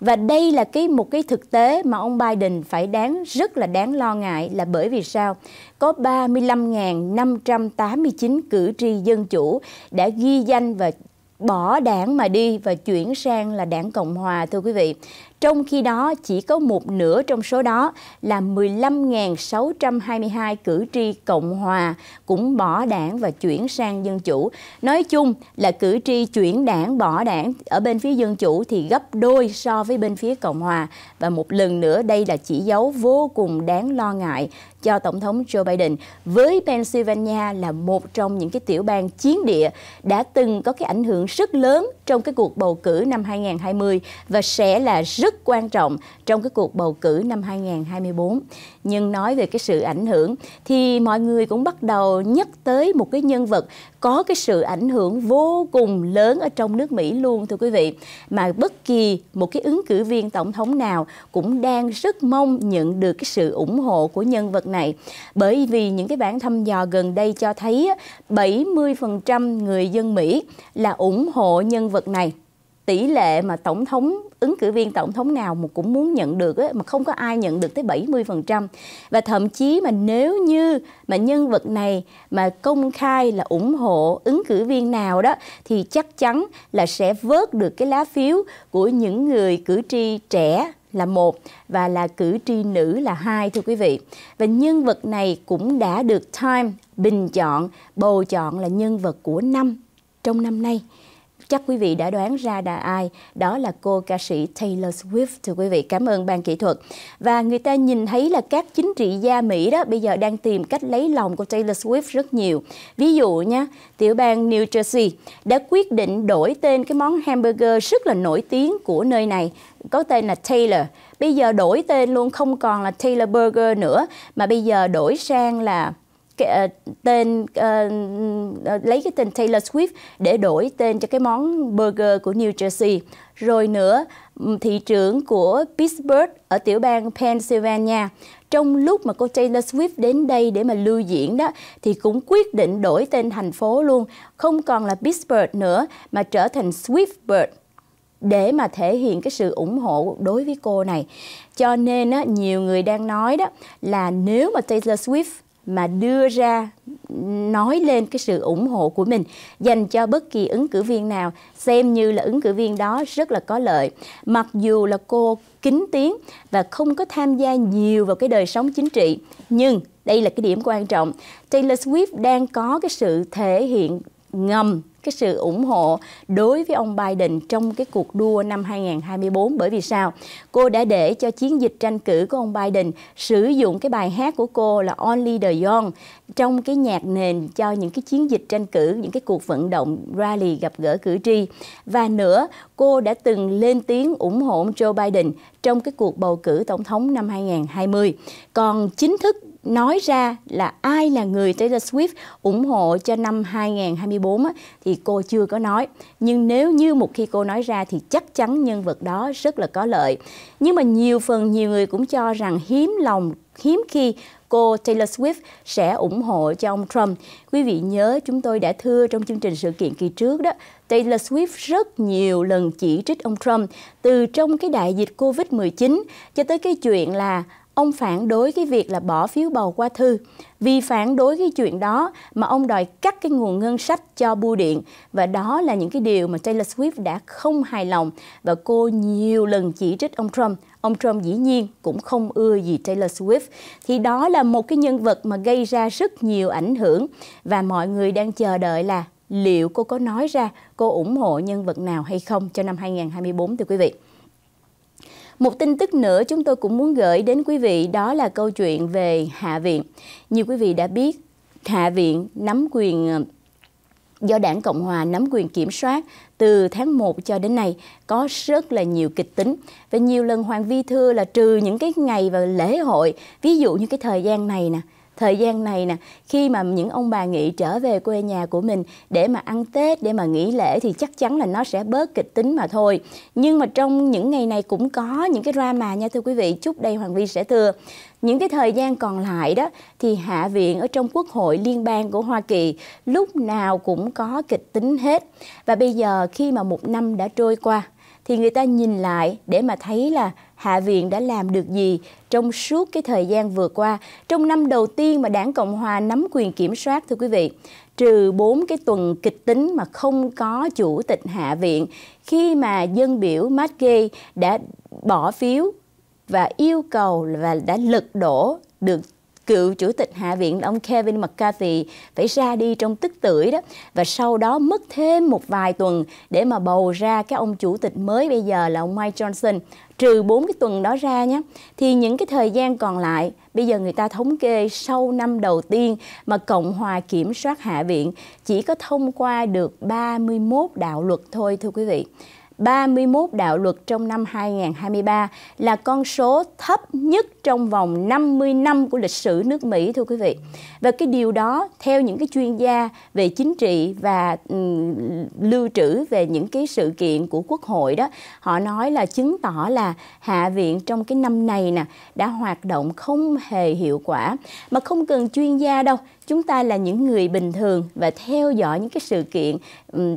và đây là cái một cái thực tế mà ông Biden phải đáng rất là đáng lo ngại là bởi vì sao? Có 35.589 cử tri dân chủ đã ghi danh và bỏ đảng mà đi và chuyển sang là đảng Cộng hòa thưa quý vị. Trong khi đó, chỉ có một nửa trong số đó là 15.622 cử tri Cộng Hòa cũng bỏ đảng và chuyển sang Dân Chủ. Nói chung là cử tri chuyển đảng, bỏ đảng ở bên phía Dân Chủ thì gấp đôi so với bên phía Cộng Hòa. Và một lần nữa, đây là chỉ dấu vô cùng đáng lo ngại cho Tổng thống Joe Biden với Pennsylvania là một trong những cái tiểu bang chiến địa đã từng có cái ảnh hưởng rất lớn trong cái cuộc bầu cử năm 2020 và sẽ là rất quan trọng trong cái cuộc bầu cử năm 2024. Nhưng nói về cái sự ảnh hưởng thì mọi người cũng bắt đầu nhắc tới một cái nhân vật có cái sự ảnh hưởng vô cùng lớn ở trong nước Mỹ luôn thưa quý vị. Mà bất kỳ một cái ứng cử viên tổng thống nào cũng đang rất mong nhận được cái sự ủng hộ của nhân vật này. Bởi vì những cái bản thăm dò gần đây cho thấy 70% người dân Mỹ là ủng hộ nhân vật vực này tỷ lệ mà tổng thống ứng cử viên tổng thống nào mà cũng muốn nhận được ấy, mà không có ai nhận được tới 70% và thậm chí mà nếu như mà nhân vật này mà công khai là ủng hộ ứng cử viên nào đó thì chắc chắn là sẽ vớt được cái lá phiếu của những người cử tri trẻ là một và là cử tri nữ là hai thưa quý vị. Và nhân vật này cũng đã được Time bình chọn, bầu chọn là nhân vật của năm trong năm nay. Chắc quý vị đã đoán ra là ai, đó là cô ca sĩ Taylor Swift thưa quý vị. Cảm ơn ban kỹ thuật. Và người ta nhìn thấy là các chính trị gia Mỹ đó bây giờ đang tìm cách lấy lòng của Taylor Swift rất nhiều. Ví dụ nha, tiểu bang New Jersey đã quyết định đổi tên cái món hamburger rất là nổi tiếng của nơi này có tên là Taylor. Bây giờ đổi tên luôn không còn là Taylor Burger nữa mà bây giờ đổi sang là Ờ, tên ờ, ờ, lấy cái tên Taylor Swift để đổi tên cho cái món burger của New Jersey. Rồi nữa, thị trưởng của Pittsburgh ở tiểu bang Pennsylvania trong lúc mà cô Taylor Swift đến đây để mà lưu diễn đó thì cũng quyết định đổi tên thành phố luôn, không còn là Pittsburgh nữa mà trở thành Swiftburg để mà thể hiện cái sự ủng hộ đối với cô này. Cho nên á, nhiều người đang nói đó là nếu mà Taylor Swift mà đưa ra nói lên cái sự ủng hộ của mình dành cho bất kỳ ứng cử viên nào xem như là ứng cử viên đó rất là có lợi mặc dù là cô kính tiếng và không có tham gia nhiều vào cái đời sống chính trị nhưng đây là cái điểm quan trọng Taylor Swift đang có cái sự thể hiện ngầm cái sự ủng hộ đối với ông Biden trong cái cuộc đua năm 2024 bởi vì sao? Cô đã để cho chiến dịch tranh cử của ông Biden sử dụng cái bài hát của cô là Only the Young trong cái nhạc nền cho những cái chiến dịch tranh cử, những cái cuộc vận động rally gặp gỡ cử tri. Và nữa, cô đã từng lên tiếng ủng hộ Joe Biden trong cái cuộc bầu cử tổng thống năm 2020. Còn chính thức nói ra là ai là người Taylor Swift ủng hộ cho năm 2024 á, thì cô chưa có nói. Nhưng nếu như một khi cô nói ra thì chắc chắn nhân vật đó rất là có lợi. Nhưng mà nhiều phần nhiều người cũng cho rằng hiếm lòng hiếm khi cô Taylor Swift sẽ ủng hộ cho ông Trump. Quý vị nhớ chúng tôi đã thưa trong chương trình sự kiện kỳ trước đó, Taylor Swift rất nhiều lần chỉ trích ông Trump từ trong cái đại dịch Covid-19 cho tới cái chuyện là ông phản đối cái việc là bỏ phiếu bầu qua thư. Vì phản đối cái chuyện đó mà ông đòi cắt cái nguồn ngân sách cho bưu điện và đó là những cái điều mà Taylor Swift đã không hài lòng và cô nhiều lần chỉ trích ông Trump. Ông Trump dĩ nhiên cũng không ưa gì Taylor Swift. Thì đó là một cái nhân vật mà gây ra rất nhiều ảnh hưởng và mọi người đang chờ đợi là liệu cô có nói ra cô ủng hộ nhân vật nào hay không cho năm 2024 thưa quý vị. Một tin tức nữa chúng tôi cũng muốn gửi đến quý vị đó là câu chuyện về Hạ viện. Như quý vị đã biết, Hạ viện nắm quyền ờ, do đảng Cộng Hòa nắm quyền kiểm soát từ tháng 1 cho đến nay có rất là nhiều kịch tính và nhiều lần Hoàng Vi thưa là trừ những cái ngày và lễ hội ví dụ như cái thời gian này nè thời gian này nè khi mà những ông bà nghị trở về quê nhà của mình để mà ăn tết để mà nghỉ lễ thì chắc chắn là nó sẽ bớt kịch tính mà thôi nhưng mà trong những ngày này cũng có những cái drama nha thưa quý vị chúc đây hoàng vi sẽ thưa những cái thời gian còn lại đó thì hạ viện ở trong quốc hội liên bang của hoa kỳ lúc nào cũng có kịch tính hết và bây giờ khi mà một năm đã trôi qua thì người ta nhìn lại để mà thấy là Hạ viện đã làm được gì trong suốt cái thời gian vừa qua, trong năm đầu tiên mà Đảng Cộng Hòa nắm quyền kiểm soát thưa quý vị. Trừ 4 cái tuần kịch tính mà không có chủ tịch Hạ viện, khi mà dân biểu Matt Gay đã bỏ phiếu và yêu cầu và đã lật đổ được cựu chủ tịch Hạ viện ông Kevin McCarthy phải ra đi trong tức tưởi đó và sau đó mất thêm một vài tuần để mà bầu ra cái ông chủ tịch mới bây giờ là ông Mike Johnson trừ 4 cái tuần đó ra nhé thì những cái thời gian còn lại bây giờ người ta thống kê sau năm đầu tiên mà Cộng hòa kiểm soát hạ viện chỉ có thông qua được 31 đạo luật thôi thưa quý vị. 31 đạo luật trong năm 2023 là con số thấp nhất trong vòng 50 năm của lịch sử nước Mỹ thưa quý vị. Và cái điều đó theo những cái chuyên gia về chính trị và um, lưu trữ về những cái sự kiện của Quốc hội đó, họ nói là chứng tỏ là hạ viện trong cái năm này nè đã hoạt động không hề hiệu quả mà không cần chuyên gia đâu chúng ta là những người bình thường và theo dõi những cái sự kiện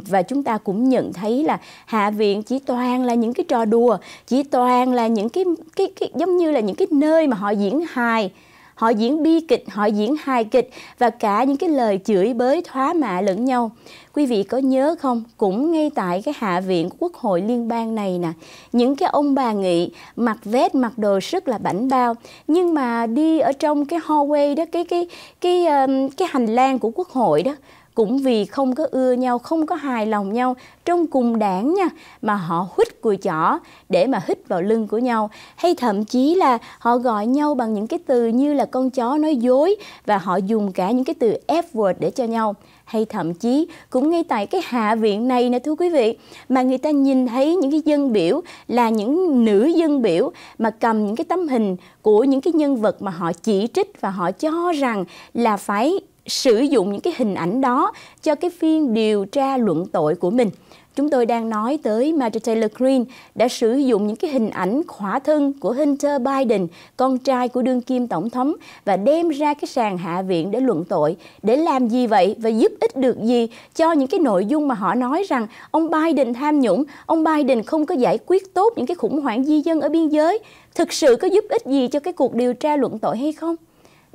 và chúng ta cũng nhận thấy là hạ viện chỉ toàn là những cái trò đùa chỉ toàn là những cái cái, cái giống như là những cái nơi mà họ diễn hài họ diễn bi kịch, họ diễn hài kịch và cả những cái lời chửi bới thoá mạ lẫn nhau. Quý vị có nhớ không, cũng ngay tại cái hạ viện của Quốc hội liên bang này nè, những cái ông bà nghị mặc vest, mặc đồ rất là bảnh bao, nhưng mà đi ở trong cái hallway đó, cái cái cái cái, cái hành lang của Quốc hội đó cũng vì không có ưa nhau không có hài lòng nhau trong cùng đảng nha mà họ hít cùi chỏ để mà hít vào lưng của nhau hay thậm chí là họ gọi nhau bằng những cái từ như là con chó nói dối và họ dùng cả những cái từ F word để cho nhau hay thậm chí cũng ngay tại cái hạ viện này nè thưa quý vị mà người ta nhìn thấy những cái dân biểu là những nữ dân biểu mà cầm những cái tấm hình của những cái nhân vật mà họ chỉ trích và họ cho rằng là phải sử dụng những cái hình ảnh đó cho cái phiên điều tra luận tội của mình. Chúng tôi đang nói tới Marjorie Taylor Green đã sử dụng những cái hình ảnh khỏa thân của Hunter Biden, con trai của đương kim tổng thống và đem ra cái sàn hạ viện để luận tội. Để làm gì vậy và giúp ích được gì cho những cái nội dung mà họ nói rằng ông Biden tham nhũng, ông Biden không có giải quyết tốt những cái khủng hoảng di dân ở biên giới. Thực sự có giúp ích gì cho cái cuộc điều tra luận tội hay không?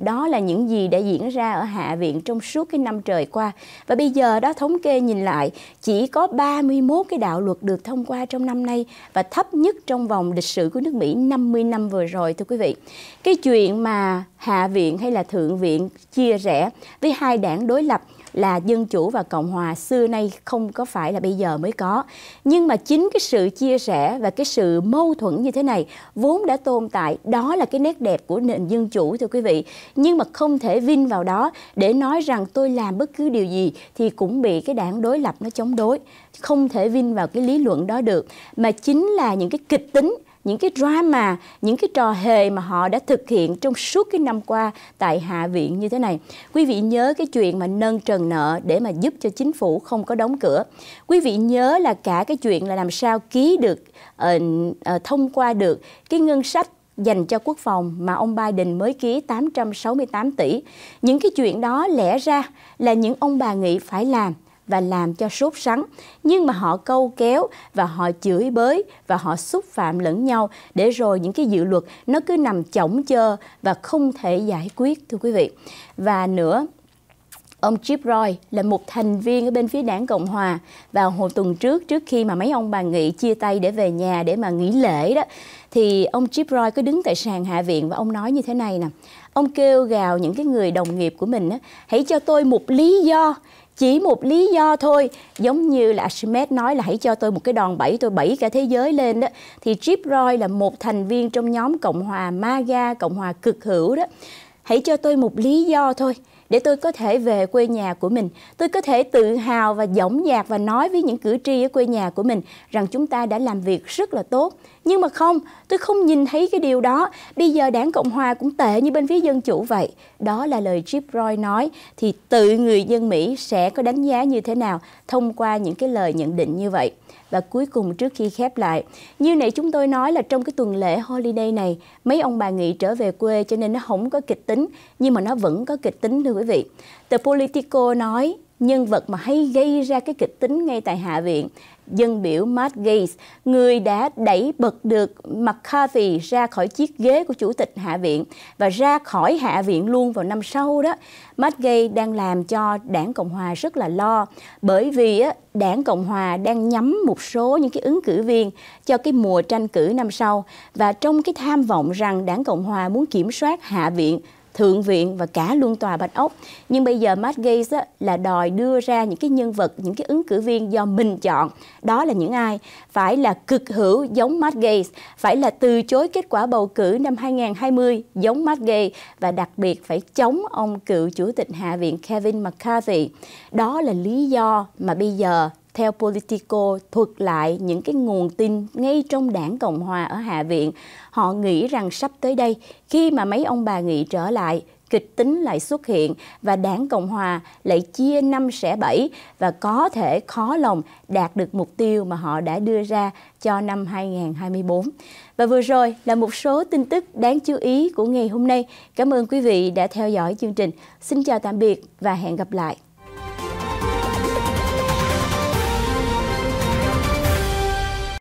Đó là những gì đã diễn ra ở Hạ viện trong suốt cái năm trời qua. Và bây giờ đó thống kê nhìn lại, chỉ có 31 cái đạo luật được thông qua trong năm nay và thấp nhất trong vòng lịch sử của nước Mỹ 50 năm vừa rồi thưa quý vị. Cái chuyện mà Hạ viện hay là Thượng viện chia rẽ với hai đảng đối lập là dân chủ và cộng hòa xưa nay không có phải là bây giờ mới có. Nhưng mà chính cái sự chia sẻ và cái sự mâu thuẫn như thế này vốn đã tồn tại, đó là cái nét đẹp của nền dân chủ thưa quý vị. Nhưng mà không thể vin vào đó để nói rằng tôi làm bất cứ điều gì thì cũng bị cái đảng đối lập nó chống đối. Không thể vin vào cái lý luận đó được mà chính là những cái kịch tính những cái drama, những cái trò hề mà họ đã thực hiện trong suốt cái năm qua tại Hạ viện như thế này. Quý vị nhớ cái chuyện mà nâng trần nợ để mà giúp cho chính phủ không có đóng cửa. Quý vị nhớ là cả cái chuyện là làm sao ký được, uh, thông qua được cái ngân sách dành cho quốc phòng mà ông Biden mới ký 868 tỷ. Những cái chuyện đó lẽ ra là những ông bà nghĩ phải làm và làm cho sốt sắng, nhưng mà họ câu kéo và họ chửi bới và họ xúc phạm lẫn nhau để rồi những cái dự luật nó cứ nằm chỏng chơ và không thể giải quyết thưa quý vị. Và nữa Ông Chip Roy là một thành viên ở bên phía đảng Cộng Hòa vào hồi tuần trước trước khi mà mấy ông bà nghị chia tay để về nhà để mà nghỉ lễ đó thì ông Chip Roy có đứng tại sàn Hạ viện và ông nói như thế này nè. Ông kêu gào những cái người đồng nghiệp của mình á, hãy cho tôi một lý do chỉ một lý do thôi giống như là Ashmed nói là hãy cho tôi một cái đòn bẩy tôi bẩy cả thế giới lên đó thì Chip Roy là một thành viên trong nhóm Cộng hòa MAGA Cộng hòa cực hữu đó hãy cho tôi một lý do thôi để tôi có thể về quê nhà của mình. Tôi có thể tự hào và dõng dạc và nói với những cử tri ở quê nhà của mình rằng chúng ta đã làm việc rất là tốt. Nhưng mà không, tôi không nhìn thấy cái điều đó. Bây giờ đảng Cộng Hòa cũng tệ như bên phía Dân Chủ vậy. Đó là lời Chip Roy nói. Thì tự người dân Mỹ sẽ có đánh giá như thế nào thông qua những cái lời nhận định như vậy và cuối cùng trước khi khép lại. Như nãy chúng tôi nói là trong cái tuần lễ holiday này, mấy ông bà nghỉ trở về quê cho nên nó không có kịch tính, nhưng mà nó vẫn có kịch tính thưa quý vị. tờ Politico nói nhân vật mà hay gây ra cái kịch tính ngay tại Hạ viện dân biểu Matt Gaetz người đã đẩy bật được McCarthy ra khỏi chiếc ghế của Chủ tịch Hạ viện và ra khỏi Hạ viện luôn vào năm sau đó. Matt Gaetz đang làm cho đảng Cộng Hòa rất là lo bởi vì đảng Cộng Hòa đang nhắm một số những cái ứng cử viên cho cái mùa tranh cử năm sau và trong cái tham vọng rằng đảng Cộng Hòa muốn kiểm soát Hạ viện thượng viện và cả luân tòa bạch ốc nhưng bây giờ Matt Gates á, là đòi đưa ra những cái nhân vật những cái ứng cử viên do mình chọn đó là những ai phải là cực hữu giống Matt Gates phải là từ chối kết quả bầu cử năm 2020 giống Matt Gates và đặc biệt phải chống ông cựu chủ tịch hạ viện Kevin McCarthy đó là lý do mà bây giờ theo Politico thuật lại những cái nguồn tin ngay trong đảng Cộng Hòa ở Hạ viện. Họ nghĩ rằng sắp tới đây, khi mà mấy ông bà nghị trở lại, kịch tính lại xuất hiện và đảng Cộng Hòa lại chia năm sẽ bảy và có thể khó lòng đạt được mục tiêu mà họ đã đưa ra cho năm 2024. Và vừa rồi là một số tin tức đáng chú ý của ngày hôm nay. Cảm ơn quý vị đã theo dõi chương trình. Xin chào tạm biệt và hẹn gặp lại.